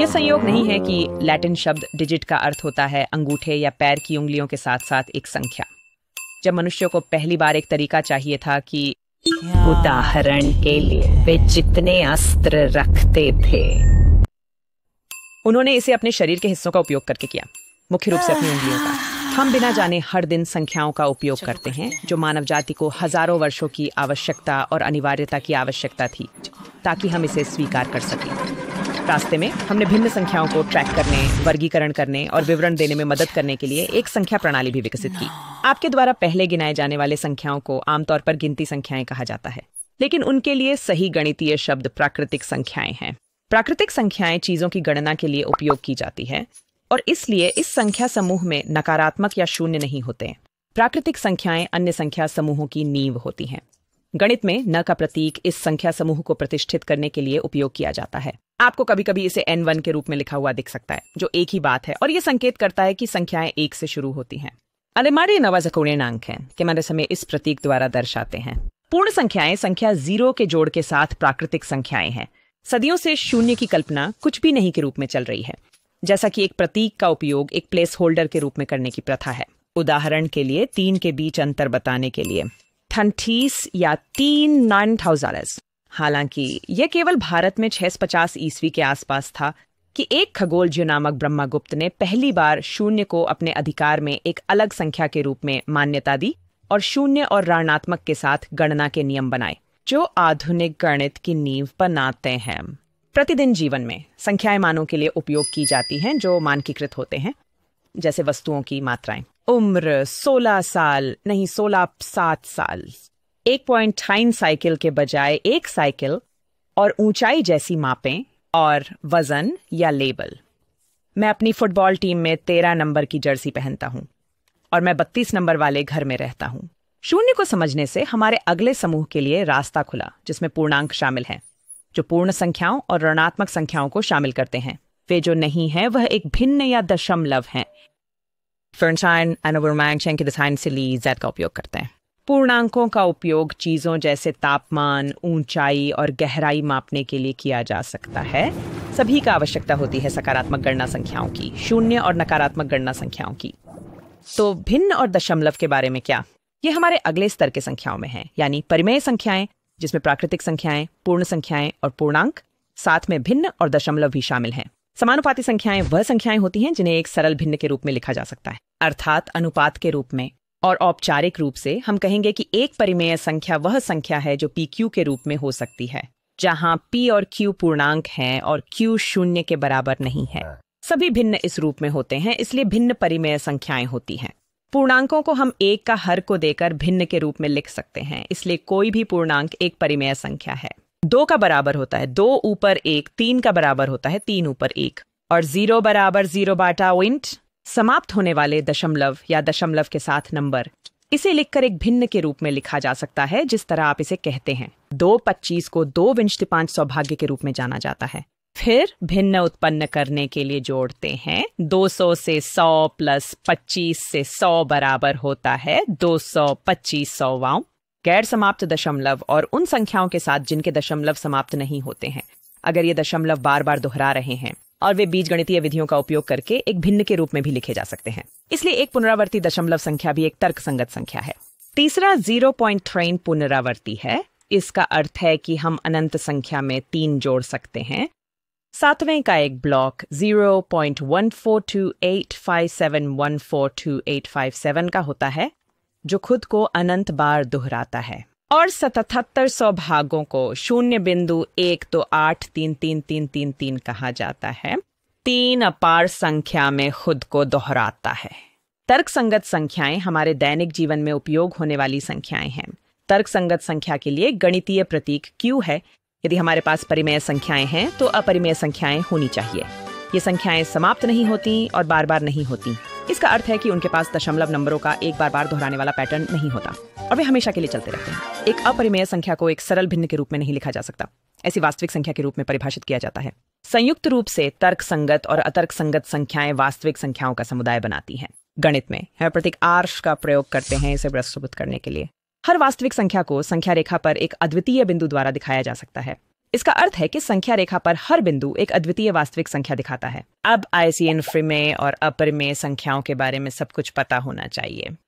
ये संयोग नहीं है कि लैटिन शब्द डिजिट का अर्थ होता है अंगूठे या पैर की उंगलियों के साथ साथ एक संख्या जब मनुष्य को पहली बार एक तरीका चाहिए था कि उदाहरण के लिए वे जितने अस्त्र रखते थे उन्होंने इसे अपने शरीर के हिस्सों का उपयोग करके किया मुख्य रूप से अपनी उंगलियों का हम बिना जाने हर दिन संख्याओं का उपयोग करते हैं जो मानव जाति को हजारों वर्षों की आवश्यकता और अनिवार्यता की आवश्यकता थी ताकि हम इसे स्वीकार कर सकें रास्ते में हमने भिन्न संख्याओं को ट्रैक करने वर्गीकरण करने और विवरण देने में मदद करने के लिए एक संख्या प्रणाली भी विकसित की आपके द्वारा पहले गिनाए जाने वाले संख्याओं को आमतौर पर गिनती संख्याएं कहा जाता है लेकिन उनके लिए सही गणितीय शब्द प्राकृतिक संख्याएं हैं प्राकृतिक संख्याएं चीजों की गणना के लिए उपयोग की जाती है और इसलिए इस संख्या समूह में नकारात्मक या शून्य नहीं होते प्राकृतिक संख्याएं अन्य संख्या समूहों की नींव होती हैं गणित में न का प्रतीक इस संख्या समूह को प्रतिष्ठित करने के लिए उपयोग किया जाता है आपको कभी कभी इसे एन वन के रूप में लिखा हुआ दिख सकता है जो एक ही बात है और ये संकेत करता है कि संख्याएं एक से शुरू होती हैं अलेमारी नवाजकोणीण अंक हैं मारे समय इस प्रतीक द्वारा दर्शाते हैं पूर्ण संख्याएं संख्या जीरो के जोड़ के साथ प्राकृतिक संख्याएं हैं सदियों से शून्य की कल्पना कुछ भी नहीं के रूप में चल रही है जैसा कि एक प्रतीक का उपयोग एक प्लेस होल्डर के रूप में करने की प्रथा है उदाहरण के लिए तीन के बीच अंतर बताने के लिए अट्ठीस या तीन नाइन थाउजेंड हालांकि यह केवल भारत में छह पचास ईस्वी के आसपास था कि एक खगोल जो नामक ब्रह्मागुप्त ने पहली बार शून्य को अपने अधिकार में एक अलग संख्या के रूप में मान्यता दी और शून्य और ऋणात्मक के साथ गणना के नियम बनाए जो आधुनिक गणित की नींव बनाते हैं प्रतिदिन जीवन में संख्याएं मानों के लिए उपयोग की जाती हैं जो मानकीकृत होते हैं जैसे वस्तुओं की मात्राएं उम्र सोलह साल नहीं सोलह सात साल एक पॉइंट ठाइन साइकिल के बजाय एक साइकिल और ऊंचाई जैसी मापें और वजन या लेबल मैं अपनी फुटबॉल टीम में तेरह नंबर की जर्सी पहनता हूँ और मैं बत्तीस नंबर वाले घर में रहता हूँ शून्य को समझने से हमारे अगले समूह के लिए रास्ता खुला जिसमें पूर्णांक शामिल हैं जो पूर्ण संख्याओं और ऋणात्मक संख्याओं को शामिल करते हैं वे जो नहीं है वह एक भिन्न या दशमलव है फर्नशाइन अनवर्मांक के डिजाइन से जैद का उपयोग करते हैं पूर्णांकों का उपयोग चीज़ों जैसे तापमान ऊंचाई और गहराई मापने के लिए किया जा सकता है सभी का आवश्यकता होती है सकारात्मक गणना संख्याओं की शून्य और नकारात्मक गणना संख्याओं की तो भिन्न और दशमलव के बारे में क्या ये हमारे अगले स्तर के संख्याओं में है यानी परिमेय संख्याएं जिसमें प्राकृतिक संख्याएं पूर्ण संख्याएं और पूर्णांक साथ में भिन्न और दशमलव भी शामिल हैं समानुपाती संख्याएं वह संख्याएं होती हैं जिन्हें एक सरल भिन्न के रूप में लिखा जा सकता है अर्थात अनुपात के रूप में और औपचारिक रूप से हम कहेंगे कि एक परिमेय संख्या वह संख्या है जो पी क्यू के रूप में हो सकती है जहां पी और क्यू पूर्णांक हैं और क्यू शून्य के बराबर नहीं है हाँ। सभी भिन्न इस रूप में होते हैं इसलिए भिन्न परिमेय संख्याएं होती हैं पूर्णांकों को हम एक का हर को देकर भिन्न के रूप में लिख सकते हैं इसलिए कोई भी पूर्णांक एक परिमेय संख्या है दो का बराबर होता है दो ऊपर एक तीन का बराबर होता है तीन ऊपर एक और जीरो बराबर जीरो बाटा विंट समाप्त होने वाले दशमलव या दशमलव के साथ नंबर इसे लिखकर एक भिन्न के रूप में लिखा जा सकता है जिस तरह आप इसे कहते हैं दो पच्चीस को दो विंशति पांच सौभाग्य के रूप में जाना जाता है फिर भिन्न उत्पन्न करने के लिए जोड़ते हैं 200 से 100 प्लस 25 से 100 बराबर होता है दो सौ पच्चीस सौ सौवाओं गैर समाप्त दशमलव और उन संख्याओं के साथ जिनके दशमलव समाप्त नहीं होते हैं अगर ये दशमलव बार बार दोहरा रहे हैं और वे बीज गणितीय विधियों का उपयोग करके एक भिन्न के रूप में भी लिखे जा सकते हैं इसलिए एक पुनरावर्ती दशमलव संख्या भी एक तर्क संगत संख्या है तीसरा जीरो पॉइंट ट्रेन पुनरावर्ती है इसका अर्थ है कि हम अनंत संख्या में तीन जोड़ सकते हैं सातवें का एक ब्लॉक 0.14285714287 का होता है जो खुद को अनंत बार दोहराता है और सतहत्तर सौ भागों को शून्य बिंदु एक तो आठ तीन तीन तीन तीन तीन कहा जाता है तीन अपार संख्या में खुद को दोहराता है तर्क संगत संख्याएं हमारे दैनिक जीवन में उपयोग होने वाली संख्याएं हैं तर्क संगत संख्या के लिए गणितीय प्रतीक क्यू है यदि हमारे पास परिमेय संख्याएं हैं तो अपरिमेय संख्याएं होनी चाहिए ये संख्याएं समाप्त नहीं होती और बार बार नहीं होती इसका अर्थ है कि उनके पास दशमलव नंबरों का एक बार बार दोहराने वाला पैटर्न नहीं होता और वे हमेशा के लिए चलते रहते हैं एक अपरिमेय संख्या को एक सरल भिन्न के रूप में नहीं लिखा जा सकता ऐसी वास्तविक संख्या के रूप में परिभाषित किया जाता है संयुक्त रूप से तर्क संगत और अतर्क संगत संख्याएं वास्तविक संख्याओं का समुदाय बनाती हैं गणित में हम प्रतीक आर्श का प्रयोग करते हैं इसे प्रस्तुत करने के लिए हर वास्तविक संख्या को संख्या रेखा पर एक अद्वितीय बिंदु द्वारा दिखाया जा सकता है इसका अर्थ है कि संख्या रेखा पर हर बिंदु एक अद्वितीय वास्तविक संख्या दिखाता है अब आईसीएन में और अपरिमेय संख्याओं के बारे में सब कुछ पता होना चाहिए